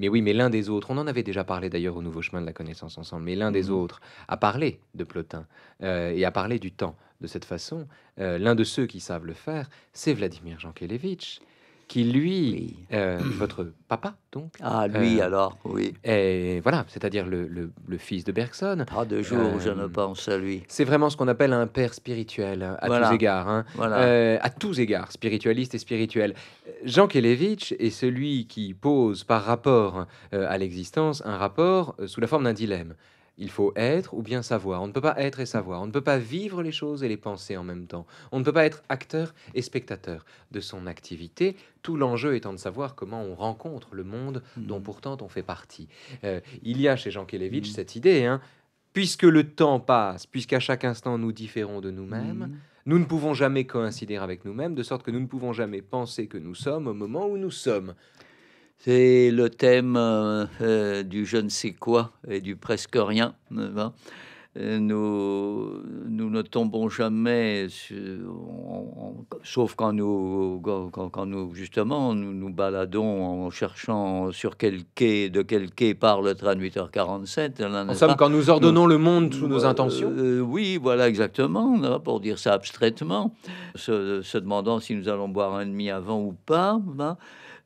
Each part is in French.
Mais oui, mais l'un des autres, on en avait déjà parlé d'ailleurs au Nouveau Chemin de la Connaissance Ensemble, mais l'un des mhm. autres a parlé de Plotin euh, et a parlé du temps de cette façon. Euh, l'un de ceux qui savent le faire, c'est Vladimir Jankélévitch qui lui, euh, votre papa donc. Ah, lui euh, alors, oui. Et voilà, c'est-à-dire le, fils de Bergson. Pas ah, de jour je ne euh, pense à lui. C'est vraiment ce qu'on appelle un père spirituel, hein, à tous égards. Hein. à tous égards, spiritualiste et spirituel. Jean Kelevitch est celui qui pose par rapport à l'existence un rapport sous la forme d'un dilemme. Il faut être ou bien savoir. On ne peut pas être et savoir. On ne peut pas vivre les choses et les penser en même temps. On ne peut pas être acteur et spectateur de son activité, tout l'enjeu étant de savoir comment on rencontre le monde hmm. dont pourtant on fait partie. Euh, il y a chez Jean Kelevitch hmm. cette idée, hein. puisque le temps passe, puisqu'à chaque instant nous différons de nous-mêmes, hmm. Nous ne pouvons jamais coïncider avec nous-mêmes, de sorte que nous ne pouvons jamais penser que nous sommes au moment où nous sommes. C'est le thème euh, euh, du je ne sais quoi et du presque rien. Euh, hein. Nous, nous, ne tombons jamais, sauf quand nous, quand, nous justement, nous nous baladons en cherchant sur quel quai, de quel quai parle le train 8h47. en somme, quand nous ordonnons le monde sous nos intentions. oui, voilà exactement, pour dire ça abstraitement, se, demandant si nous allons boire un demi avant ou pas. Hein.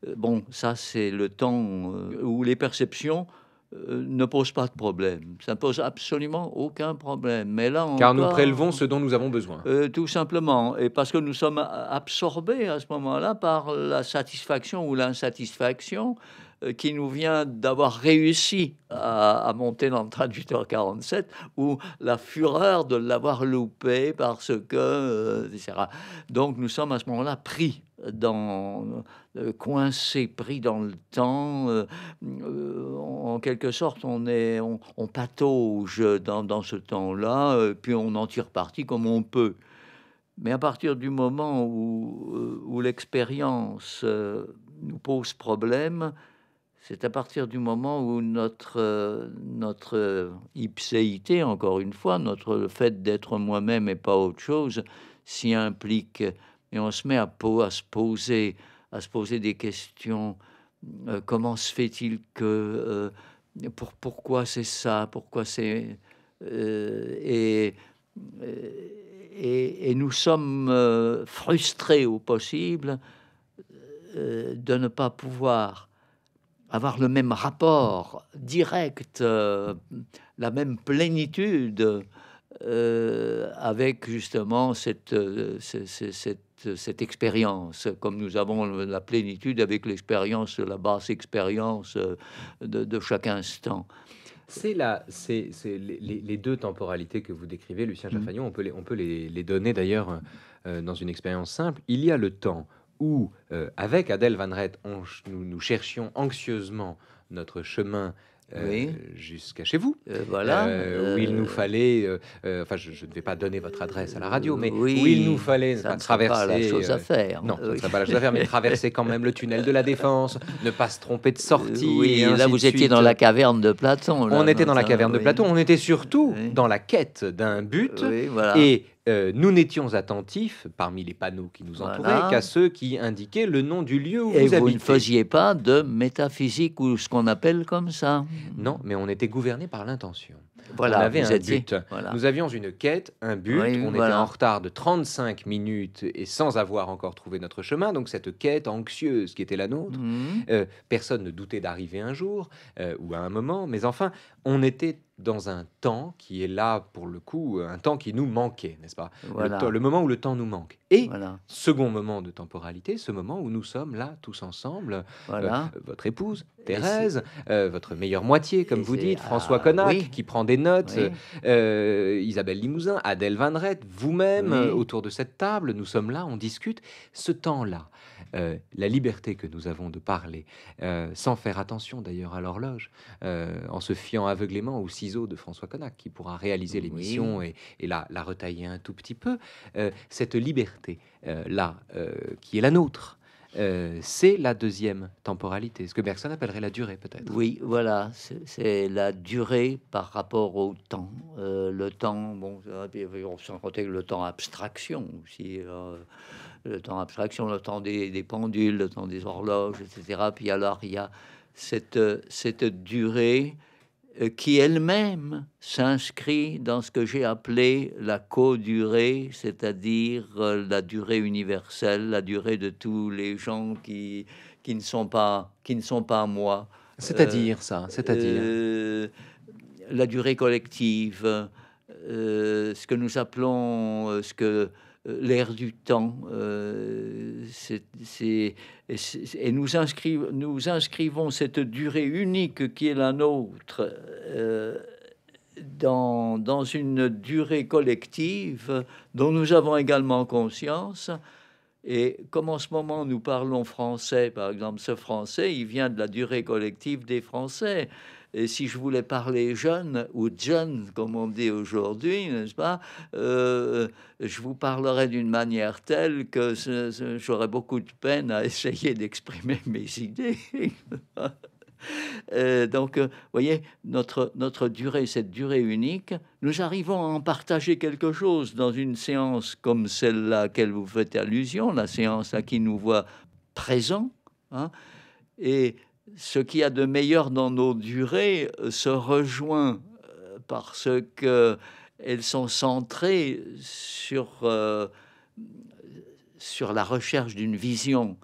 Euh, bon, ça, c'est le temps euh, où les perceptions euh, ne posent pas de problème. Ça ne pose absolument aucun problème. Mais là, Car nous prélevons ce dont nous avons besoin. tout simplement. Et parce que nous sommes absorbés à ce moment-là par la satisfaction ou l'insatisfaction euh, qui nous vient d'avoir réussi à, monter dans le traducteur 47 ou la fureur de l'avoir loupé parce que, euh, Donc nous sommes à ce moment-là pris dans euh, pris dans le temps. en quelque sorte, on est, on, patauge dans, dans ce temps-là, puis on en tire parti comme on peut. Mais à partir du moment où, où l'expérience nous pose problème, c'est à partir du moment où notre, euh, notre euh, ipséité, encore une fois, notre fait d'être moi-même et pas autre chose, s'y implique. Et on se met à, à, se poser, à se poser des questions. Euh, comment se fait-il que... pour, pourquoi c'est ça Pourquoi c'est... et, et, et, nous sommes frustrés au possible de ne pas pouvoir avoir le même rapport direct, euh, la même plénitude euh, avec justement cette, euh, cette, expérience, comme nous avons la plénitude avec l'expérience, la basse expérience de, chaque instant. C'est là, c'est les, deux temporalités que vous décrivez, Lucien Jaffagnon. Mmh. On peut les, on peut les, donner d'ailleurs dans une expérience simple. Il y a le temps où, euh, avec Adèle Van on, nous, nous, cherchions anxieusement notre chemin euh, jusqu'à chez vous. Euh, voilà. où il nous fallait, enfin, je, ne vais pas donner votre adresse à la radio, mais où il nous fallait ça ne traverser. pas la chose à faire. non, ça pas la chose à faire, mais traverser quand même le tunnel de la Défense, ne pas se tromper de sortie. Oui, là, vous étiez dans la caverne de Platon. on était dans la hein, caverne de Platon. On était surtout dans la quête d'un but. Voilà. Et euh, nous n'étions attentifs, parmi les panneaux qui nous entouraient, qu'à ceux qui indiquaient le nom du lieu où Et vous, vous ne faisiez pas de métaphysique ou ce qu'on appelle comme ça. Non, mais on était gouverné par l'intention. Voilà, on un Nous avions une quête, un but. on était en retard de 35 minutes et sans avoir encore trouvé notre chemin. Donc cette quête anxieuse qui était la nôtre, mhm. euh, personne ne doutait d'arriver un jour euh, ou à un moment. Mais enfin, on était dans un temps qui est là pour le coup, un temps qui nous manquait, n'est-ce pas le, moment où le temps nous manque. Et second moment de temporalité, ce moment où nous sommes là tous ensemble, euh, votre épouse Thérèse, euh, votre meilleure moitié, comme vous dites, ah François Connac qui prend des notes, euh, Isabelle Limousin, Adèle vanrette vous-même autour de cette table, nous sommes là, on discute. Ce temps-là, la liberté que nous avons de parler, sans faire attention d'ailleurs à l'horloge, en se fiant aveuglément aussi de François Connac qui pourra réaliser l'émission et, la, retailler un tout petit peu. Euh, cette liberté euh, là euh, qui est la nôtre. c'est la deuxième temporalité, ce que Bergson appellerait la durée peut-être. Oui, voilà, c'est la durée par rapport au temps. le temps, bon, on s'en compte que le temps abstraction aussi le temps abstraction, le temps des, pendules, le temps des horloges, etc. Puis alors, il y a cette, cette durée euh, qui elle-même s'inscrit dans ce que j'ai appelé la co-durée, c'est-à-dire euh, la durée universelle, la durée de tous les gens qui, qui, ne, sont pas, qui ne sont pas moi. C'est-à-dire ça, euh, c'est-à-dire la durée collective, ce que nous appelons, ce que euh, l'ère du temps. Euh, et nous, inscrivons, nous inscrivons cette durée unique qui est la nôtre euh, dans, dans une durée collective dont nous avons également conscience. Et comme en ce moment nous parlons français, par exemple, ce français, il vient de la durée collective des Français. Et si je voulais parler jeune ou jeune, comme on dit aujourd'hui, n'est-ce pas, euh, je vous parlerais d'une manière telle que j'aurais beaucoup de peine à essayer d'exprimer mes idées. Euh, donc, euh, vous voyez, notre, notre durée, cette durée unique, nous arrivons à en partager quelque chose dans une séance comme celle-là à laquelle vous faites allusion, la séance à qui nous voit présents. Hein, et ce qui y a de meilleur dans nos durées euh, se rejoint euh, parce que elles sont centrées euh, sur, la recherche d'une vision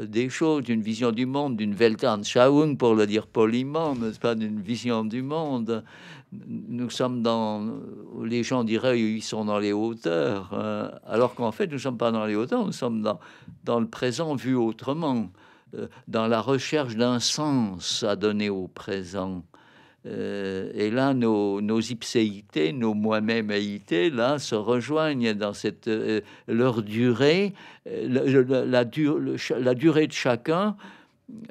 des choses, d'une vision du monde, d'une Weltanschauung, pour le dire poliment, n'est-ce pas, d'une vision du monde. Nous sommes dans, les gens diraient, ils sont dans les hauteurs, alors qu'en fait, nous ne sommes pas dans les hauteurs, nous sommes dans, dans le présent vu autrement. Euh, dans la recherche d'un sens à donner au présent. Euh, et là, nos, nos ipséités, nos moi-même là, se rejoignent dans cette, euh, leur durée. la, la, durée de chacun,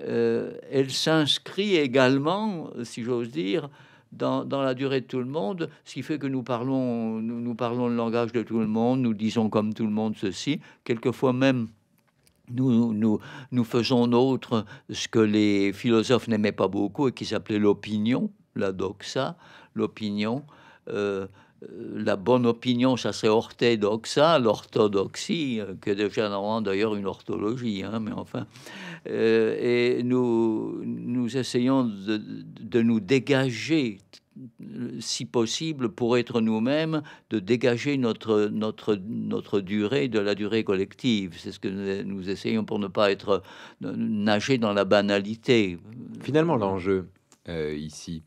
elle s'inscrit également, si j'ose dire, dans, dans, la durée de tout le monde, ce qui fait que nous parlons, nous parlons le langage de tout le monde, nous disons comme tout le monde ceci, quelquefois même nous, nous, nous faisons notre ce que les philosophes n'aimaient pas beaucoup et qui s'appelait l'opinion, la doxa, l'opinion. Euh, la bonne opinion, ça serait orthodoxa, l'orthodoxie, qui est déjà d'ailleurs une orthologie, hein, mais enfin. Euh, et nous, nous essayons de, de nous dégager si possible, pour être nous-mêmes, de dégager notre, notre, notre durée de la durée collective. C'est ce que nous essayons pour ne pas être euh, nager dans la banalité. Finalement, l'enjeu euh, ici,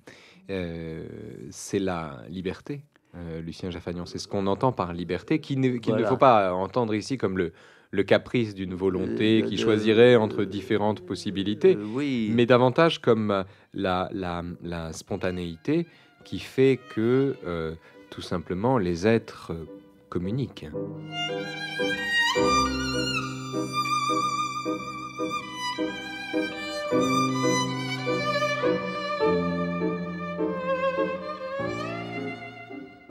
euh, c'est la liberté euh, Lucien Jaffagnon. C'est ce qu'on entend par liberté, qu'il ne, faut pas entendre ici comme le, le caprice d'une volonté euh, qui choisirait entre différentes possibilités, euh, mais davantage comme la, la, spontanéité qui fait que tout simplement les êtres communiquent.